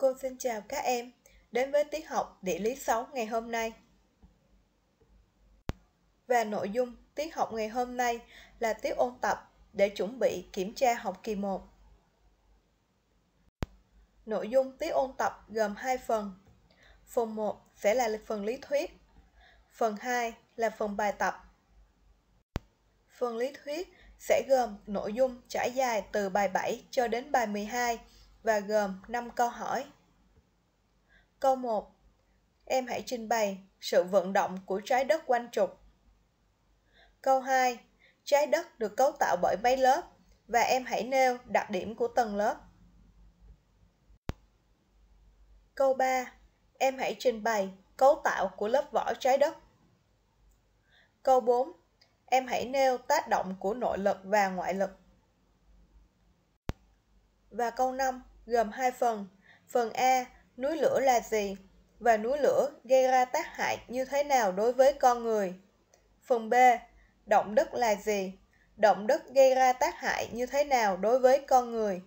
Cô xin chào các em, đến với tiết học địa lý 6 ngày hôm nay. Và nội dung tiết học ngày hôm nay là tiết ôn tập để chuẩn bị kiểm tra học kỳ 1. Nội dung tiết ôn tập gồm 2 phần. Phần 1 sẽ là phần lý thuyết, phần 2 là phần bài tập. Phần lý thuyết sẽ gồm nội dung trải dài từ bài 7 cho đến bài 12 và gồm 5 câu hỏi. Câu 1. Em hãy trình bày sự vận động của trái đất quanh trục. Câu 2. Trái đất được cấu tạo bởi mấy lớp và em hãy nêu đặc điểm của tầng lớp. Câu 3. Em hãy trình bày cấu tạo của lớp vỏ trái đất. Câu 4. Em hãy nêu tác động của nội lực và ngoại lực. Và câu 5 gồm hai phần. Phần A, núi lửa là gì? Và núi lửa gây ra tác hại như thế nào đối với con người? Phần B, động đất là gì? Động đất gây ra tác hại như thế nào đối với con người?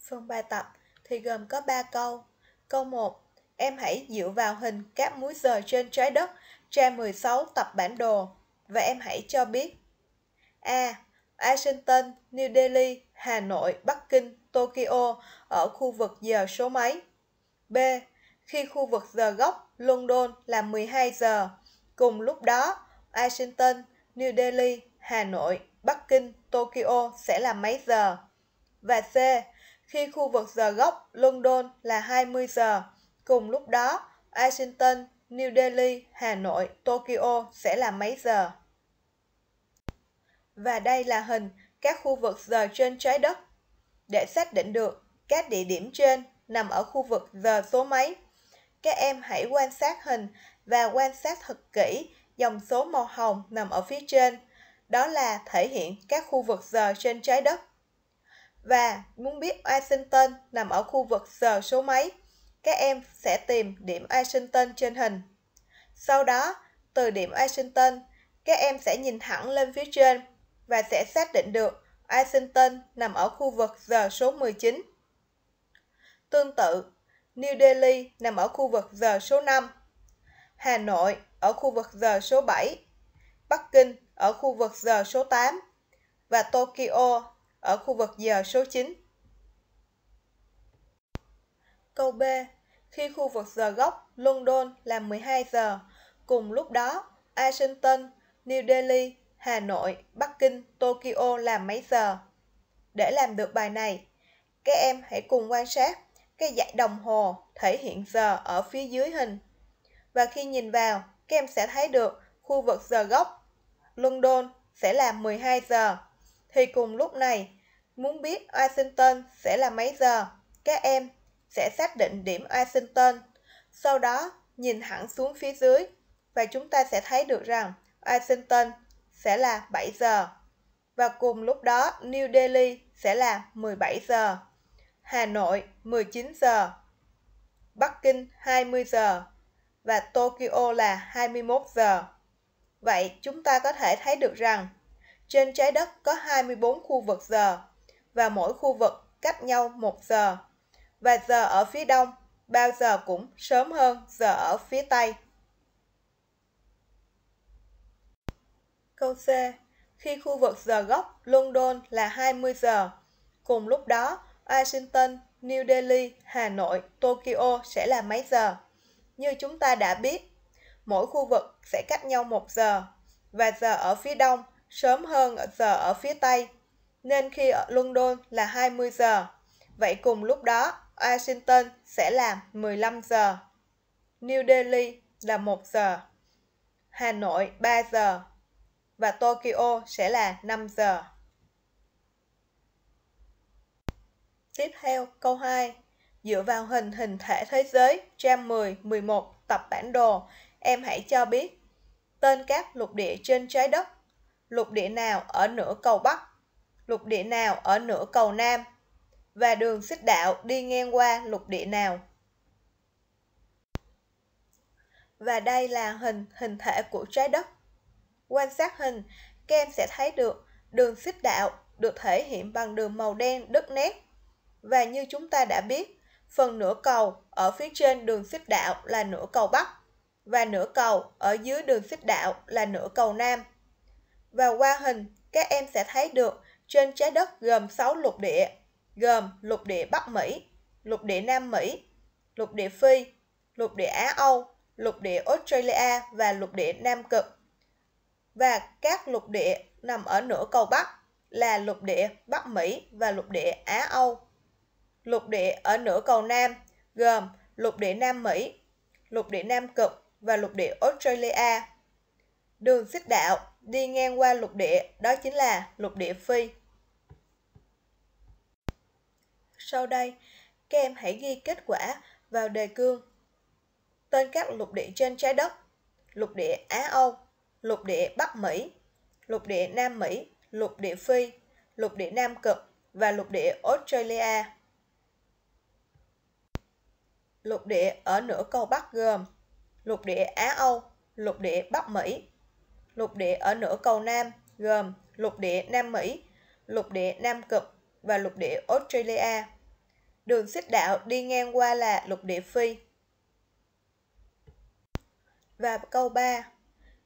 Phần bài tập thì gồm có 3 câu. Câu 1. Em hãy dựa vào hình các múi giờ trên trái đất trang 16 tập bản đồ và em hãy cho biết A. Washington, New Delhi Hà Nội, Bắc Kinh, Tokyo ở khu vực giờ số mấy? B. Khi khu vực giờ gốc London là 12 giờ, cùng lúc đó Washington, New Delhi, Hà Nội, Bắc Kinh, Tokyo sẽ là mấy giờ? Và C. Khi khu vực giờ gốc London là 20 giờ, cùng lúc đó Washington, New Delhi, Hà Nội, Tokyo sẽ là mấy giờ? Và đây là hình các khu vực giờ trên trái đất để xác định được các địa điểm trên nằm ở khu vực giờ số mấy. Các em hãy quan sát hình và quan sát thật kỹ dòng số màu hồng nằm ở phía trên. Đó là thể hiện các khu vực giờ trên trái đất. Và muốn biết Washington nằm ở khu vực giờ số mấy, các em sẽ tìm điểm Washington trên hình. Sau đó, từ điểm Washington, các em sẽ nhìn thẳng lên phía trên và sẽ xác định được Washington nằm ở khu vực giờ số 19. Tương tự, New Delhi nằm ở khu vực giờ số 5, Hà Nội ở khu vực giờ số 7, Bắc Kinh ở khu vực giờ số 8 và Tokyo ở khu vực giờ số 9. Câu B. Khi khu vực giờ gốc London là 12 giờ, cùng lúc đó Washington, New Delhi Hà Nội, Bắc Kinh, Tokyo làm mấy giờ. Để làm được bài này, các em hãy cùng quan sát cái dạy đồng hồ thể hiện giờ ở phía dưới hình. Và khi nhìn vào, các em sẽ thấy được khu vực giờ gốc London sẽ là 12 giờ. Thì cùng lúc này, muốn biết Washington sẽ là mấy giờ, các em sẽ xác định điểm Washington. Sau đó, nhìn hẳn xuống phía dưới và chúng ta sẽ thấy được rằng Washington sẽ là 7 giờ. Và cùng lúc đó New Delhi sẽ là 17 giờ. Hà Nội 19 giờ. Bắc Kinh 20 giờ và Tokyo là 21 giờ. Vậy chúng ta có thể thấy được rằng trên trái đất có 24 khu vực giờ và mỗi khu vực cách nhau 1 giờ. Và giờ ở phía đông bao giờ cũng sớm hơn giờ ở phía tây. Câu C. Khi khu vực giờ gốc London là 20 giờ, cùng lúc đó Washington, New Delhi, Hà Nội, Tokyo sẽ là mấy giờ? Như chúng ta đã biết, mỗi khu vực sẽ cách nhau 1 giờ và giờ ở phía đông sớm hơn giờ ở phía tây. Nên khi ở London là 20 giờ, vậy cùng lúc đó Washington sẽ là 15 giờ. New Delhi là 1 giờ. Hà Nội 3 giờ và Tokyo sẽ là 5 giờ. Tiếp theo, câu 2. Dựa vào hình hình thể thế giới trang 10, 11 tập bản đồ, em hãy cho biết tên các lục địa trên trái đất, lục địa nào ở nửa cầu Bắc, lục địa nào ở nửa cầu Nam và đường xích đạo đi ngang qua lục địa nào. Và đây là hình hình thể của trái đất Quan sát hình, các em sẽ thấy được đường xích đạo được thể hiện bằng đường màu đen đứt nét. Và như chúng ta đã biết, phần nửa cầu ở phía trên đường xích đạo là nửa cầu Bắc và nửa cầu ở dưới đường xích đạo là nửa cầu Nam. Và qua hình, các em sẽ thấy được trên trái đất gồm 6 lục địa, gồm lục địa Bắc Mỹ, lục địa Nam Mỹ, lục địa Phi, lục địa Á Âu, lục địa Australia và lục địa Nam Cực và các lục địa nằm ở nửa cầu Bắc là lục địa Bắc Mỹ và lục địa Á Âu. Lục địa ở nửa cầu Nam gồm lục địa Nam Mỹ, lục địa Nam Cực và lục địa Australia. Đường xích đạo đi ngang qua lục địa đó chính là lục địa Phi. Sau đây, các em hãy ghi kết quả vào đề cương. Tên các lục địa trên trái đất, lục địa Á Âu, lục địa Bắc Mỹ, lục địa Nam Mỹ, lục địa Phi, lục địa Nam Cực và lục địa Australia. Lục địa ở nửa cầu Bắc gồm lục địa Á Âu, lục địa Bắc Mỹ, lục địa ở nửa cầu Nam gồm lục địa Nam Mỹ, lục địa Nam Cực và lục địa Australia. Đường xích đạo đi ngang qua là lục địa Phi. Và câu 3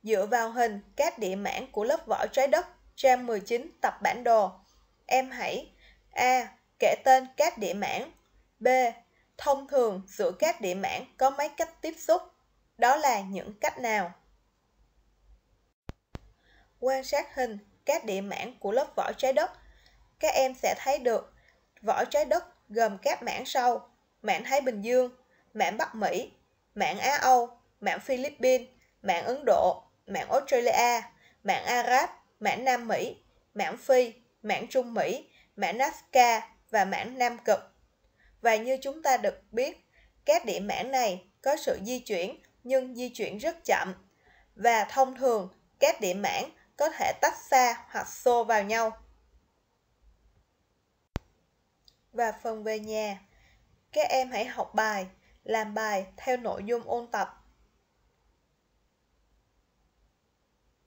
Dựa vào hình, các địa mảng của lớp vỏ trái đất, trang 19 tập bản đồ. Em hãy A. Kể tên các địa mảng B. Thông thường giữa các địa mảng có mấy cách tiếp xúc. Đó là những cách nào? Quan sát hình, các địa mảng của lớp vỏ trái đất. Các em sẽ thấy được vỏ trái đất gồm các mảng sau, mảng Thái Bình Dương, mảng Bắc Mỹ, mảng Á Âu, mảng Philippines, mảng Ấn Độ, mảng Australia, mảng Arab, mảng Nam Mỹ, mảng Phi, mảng Trung Mỹ, mảng Africa và mảng Nam Cực. Và như chúng ta được biết, các địa mảng này có sự di chuyển nhưng di chuyển rất chậm và thông thường các địa mảng có thể tách xa hoặc xô vào nhau. Và phần về nhà, các em hãy học bài, làm bài theo nội dung ôn tập